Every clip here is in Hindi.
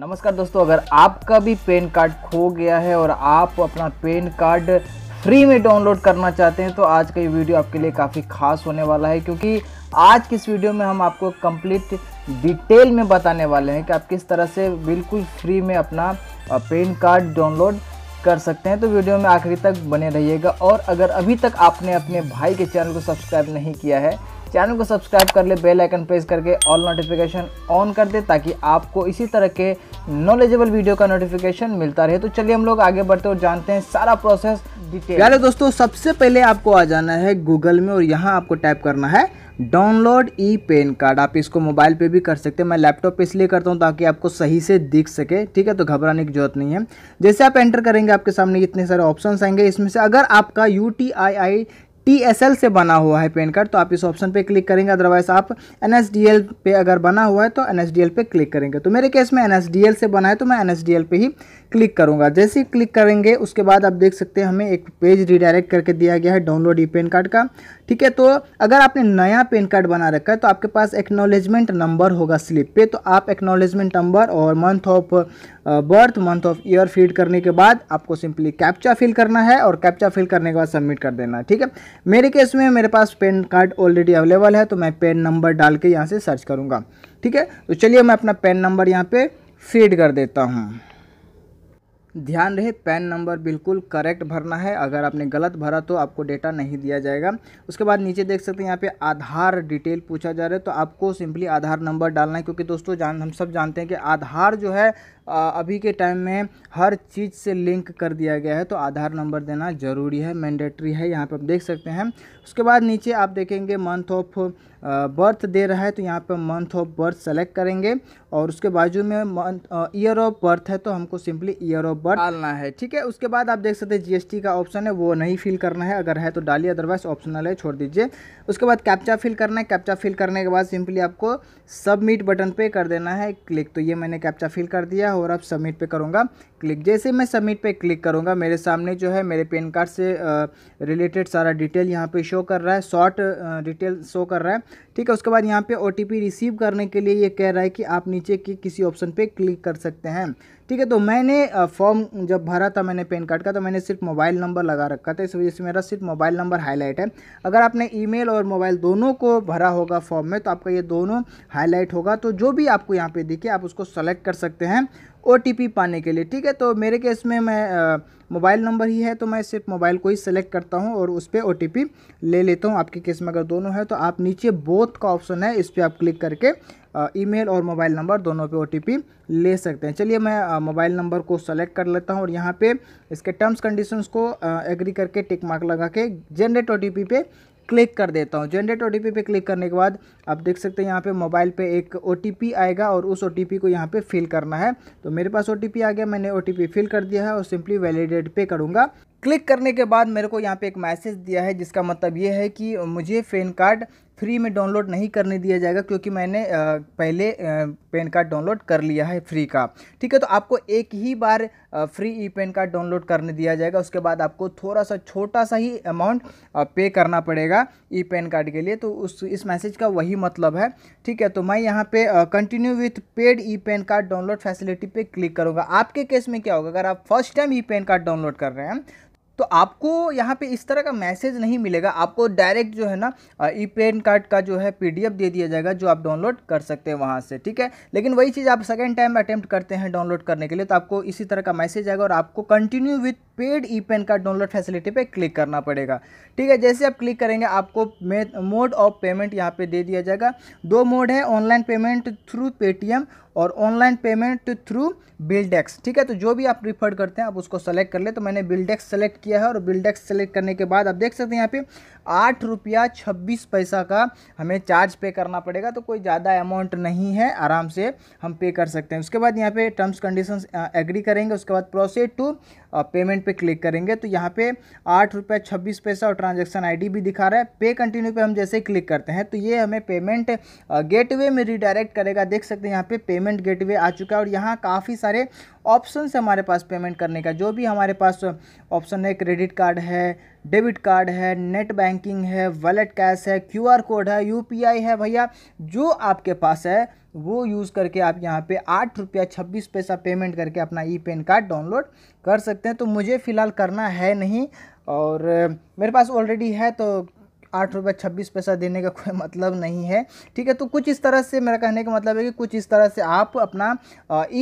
नमस्कार दोस्तों अगर आपका भी पेन कार्ड खो गया है और आप अपना पेन कार्ड फ्री में डाउनलोड करना चाहते हैं तो आज का ये वीडियो आपके लिए काफ़ी खास होने वाला है क्योंकि आज की इस वीडियो में हम आपको कंप्लीट डिटेल में बताने वाले हैं कि आप किस तरह से बिल्कुल फ्री में अपना पेन कार्ड डाउनलोड कर सकते हैं तो वीडियो में आखिरी तक बने रहिएगा और अगर अभी तक आपने अपने भाई के चैनल को सब्सक्राइब नहीं किया है चैनल को सब्सक्राइब कर ले बेल आइकन प्रेस करके ऑल नोटिफिकेशन ऑन कर दे ताकि आपको इसी तरह के नॉलेजेबल वीडियो का नोटिफिकेशन मिलता रहे तो चलिए हम लोग आगे बढ़ते और जानते हैं सारा प्रोसेस डिटेल यार दोस्तों सबसे पहले आपको आ जाना है गूगल में और यहाँ आपको टाइप करना है डाउनलोड ई पेन कार्ड आप इसको मोबाइल पे भी कर सकते हैं मैं लैपटॉप पे इसलिए करता हूँ ताकि आपको सही से दिख सके ठीक है तो घबराने की जरूरत नहीं है जैसे आप एंटर करेंगे आपके सामने इतने सारे ऑप्शंस आएंगे इसमें से अगर आपका U T I I T S L से बना हुआ है पैन कार्ड तो आप इस ऑप्शन पे क्लिक करेंगे अदरवाइज आप एन एस डी एल पे अगर बना हुआ है तो एन एस डी एल पे क्लिक करेंगे तो मेरे केस में एन एस डी एल से बना है तो मैं एन एस डी एल पे ही क्लिक करूँगा जैसे ही क्लिक करेंगे उसके बाद आप देख सकते हैं हमें एक पेज रिडायरेक्ट करके दिया गया है डाउनलोड ई पेन कार्ड का ठीक है तो अगर आपने नया पेन कार्ड बना रखा है तो आपके पास एक्नोलेजमेंट नंबर होगा स्लिप पे तो आप एक्नोलेजमेंट नंबर और month of birth month of year feed करने के बाद आपको सिंपली कैप्चा फिल करना है और कैप्चा फिल करने के बाद सबमिट कर देना है ठीक है मेरे केस में मेरे पास पेन कार्ड ऑलरेडी अवेलेबल है तो मैं पेन नंबर डाल के यहाँ से सर्च करूँगा ठीक है तो चलिए मैं अपना पेन नंबर यहाँ पर फीड कर देता हूँ ध्यान रहे पैन नंबर बिल्कुल करेक्ट भरना है अगर आपने गलत भरा तो आपको डेटा नहीं दिया जाएगा उसके बाद नीचे देख सकते हैं यहाँ पे आधार डिटेल पूछा जा रहा है तो आपको सिंपली आधार नंबर डालना है क्योंकि दोस्तों जान हम सब जानते हैं कि आधार जो है अभी के टाइम में हर चीज़ से लिंक कर दिया गया है तो आधार नंबर देना ज़रूरी है मैंडेटरी है यहाँ पर आप देख सकते हैं उसके बाद नीचे आप देखेंगे मंथ ऑफ बर्थ दे रहा है तो यहाँ per month of birth select करेंगे और उसके बाजू में मंथ ईयर ऑफ बर्थ है तो हमको सिंपली ईयर ऑफ बर्थ डालना है ठीक है उसके बाद आप देख सकते हैं जीएसटी का ऑप्शन है वो नहीं फिल करना है अगर है तो डालिए अदरवाइज ऑप्शनल है छोड़ दीजिए उसके बाद कैप्चा फिल करना है कैप्चा फिल करने के बाद सिंपली आपको सबमिट बटन पर कर देना है क्लिक तो ये मैंने कैप्चा फिल कर दिया है और अब सबमिट पे करूँगा क्लिक जैसे मैं सबमिट पे क्लिक करूँगा मेरे सामने जो है मेरे पैन कार्ड से रिलेटेड सारा डिटेल यहाँ पे शो कर रहा है शॉर्ट डिटेल शो कर रहा है ठीक है उसके बाद यहाँ पे ओ रिसीव करने के लिए ये कह रहा है कि आप नीचे की किसी ऑप्शन पे क्लिक कर सकते हैं ठीक है तो मैंने फॉर्म जब भरा था मैंने पेन कार्ड का तो मैंने सिर्फ मोबाइल नंबर लगा रखा था इस वजह से मेरा सिर्फ मोबाइल नंबर हाईलाइट है अगर आपने ईमेल और मोबाइल दोनों को भरा होगा फॉर्म में तो आपका ये दोनों हाईलाइट होगा तो जो भी आपको यहाँ पर दिखे आप उसको सेलेक्ट कर सकते हैं ओ पाने के लिए ठीक है तो मेरे केस में मैं मोबाइल नंबर ही है तो मैं सिर्फ मोबाइल को ही सेलेक्ट करता हूँ और उस पर ओ ले लेता हूँ आपके केस में अगर दोनों है तो आप नीचे बोथ का ऑप्शन है इस पर आप क्लिक करके ईमेल और मोबाइल नंबर दोनों पे ओ ले सकते हैं चलिए मैं मोबाइल नंबर को सेलेक्ट कर लेता हूँ और यहाँ पे इसके टर्म्स कंडीशंस को एग्री करके टिक मार्क लगा के जनरेट ओ पे क्लिक कर देता हूँ जनरेट ओ टी पे क्लिक करने के बाद आप देख सकते हैं यहाँ पे मोबाइल पे एक ओ आएगा और उस ओ को यहाँ पे फिल करना है तो मेरे पास ओ आ गया मैंने ओ फिल कर दिया है और सिंपली वैलिडेट पे करूँगा क्लिक करने के बाद मेरे को यहाँ पे एक मैसेज दिया है जिसका मतलब ये है कि मुझे पैन कार्ड फ्री में डाउनलोड नहीं करने दिया जाएगा क्योंकि मैंने पहले पेन कार्ड डाउनलोड कर लिया है फ्री का ठीक है तो आपको एक ही बार free e PAN card download करने दिया जाएगा उसके बाद आपको थोड़ा सा छोटा सा ही अमाउंट पे करना पड़ेगा ई पेन कार्ड के लिए तो उस इस मैसेज का वही मतलब है ठीक है तो मैं यहाँ पे continue with paid e PAN card download facility पे क्लिक करूँगा आपके केस में क्या होगा अगर आप first time e PAN card download कर रहे हैं तो आपको यहाँ पे इस तरह का मैसेज नहीं मिलेगा आपको डायरेक्ट जो है ना ई पेन कार्ड का जो है पीडीएफ दे दिया जाएगा जो आप डाउनलोड कर सकते हैं वहाँ से ठीक है लेकिन वही चीज़ आप सेकेंड टाइम अटैम्प्ट करते हैं डाउनलोड करने के लिए तो आपको इसी तरह का मैसेज आएगा और आपको continue with paid e PAN card download facility पर क्लिक करना पड़ेगा ठीक है जैसे आप क्लिक करेंगे आपको मोड ऑफ पेमेंट यहाँ पर दे दिया जाएगा दो मोड है ऑनलाइन पेमेंट थ्रू पेटीएम और ऑनलाइन पेमेंट थ्रू बिल्डेक्स ठीक है तो जो भी आप प्रीफर्ड करते हैं आप उसको सेलेक्ट कर ले तो मैंने बिल्डेक्स सेलेक्ट किया है और बिल्डेक्स सेलेक्ट करने के बाद आप देख सकते हैं यहाँ पे आठ रुपया छब्बीस पैसा का हमें चार्ज पे करना पड़ेगा तो कोई ज़्यादा अमाउंट नहीं है आराम से हम पे कर सकते हैं उसके बाद यहाँ पे टर्म्स कंडीशन एग्री करेंगे उसके बाद प्रोसेस टू पेमेंट पे क्लिक करेंगे तो यहाँ पे आठ रुपये छब्बीस पैसा और ट्रांजेक्शन आईडी भी दिखा रहा है पे कंटिन्यू पे हम जैसे क्लिक करते हैं तो ये हमें पेमेंट गेटवे में रिडायरेक्ट करेगा देख सकते हैं यहाँ पे पेमेंट पेमेंट गेटवे आ चुका है और यहाँ काफ़ी सारे ऑप्शन है हमारे पास पेमेंट करने का जो भी हमारे पास ऑप्शन है क्रेडिट कार्ड है डेबिट कार्ड है नेट बैंकिंग है वॉलेट कैश है क्यूआर कोड है यूपीआई है भैया जो आपके पास है वो यूज़ करके आप यहाँ पे आठ रुपया छब्बीस पैसा पेमेंट करके अपना ई पेन कार्ड डाउनलोड कर सकते हैं तो मुझे फ़िलहाल करना है नहीं और मेरे पास ऑलरेडी है तो आठ रुपये छब्बीस पैसा देने का कोई मतलब नहीं है ठीक है तो कुछ इस तरह से मेरा कहने का मतलब है कि कुछ इस तरह से आप अपना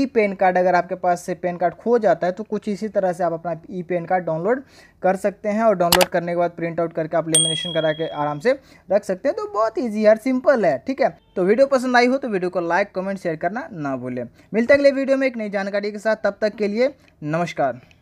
ई पेन कार्ड अगर आपके पास से पेन कार्ड खो जाता है तो कुछ इसी तरह से आप अपना ई पेन कार्ड डाउनलोड कर सकते हैं और डाउनलोड करने के बाद प्रिंट आउट करके आप लेमिनेशन करा के आराम से रख सकते हैं तो बहुत ईजी है सिंपल है ठीक है तो वीडियो पसंद आई हो तो वीडियो को लाइक कमेंट शेयर करना ना भूलें मिलते अगले वीडियो में एक नई जानकारी के साथ तब तक के लिए नमस्कार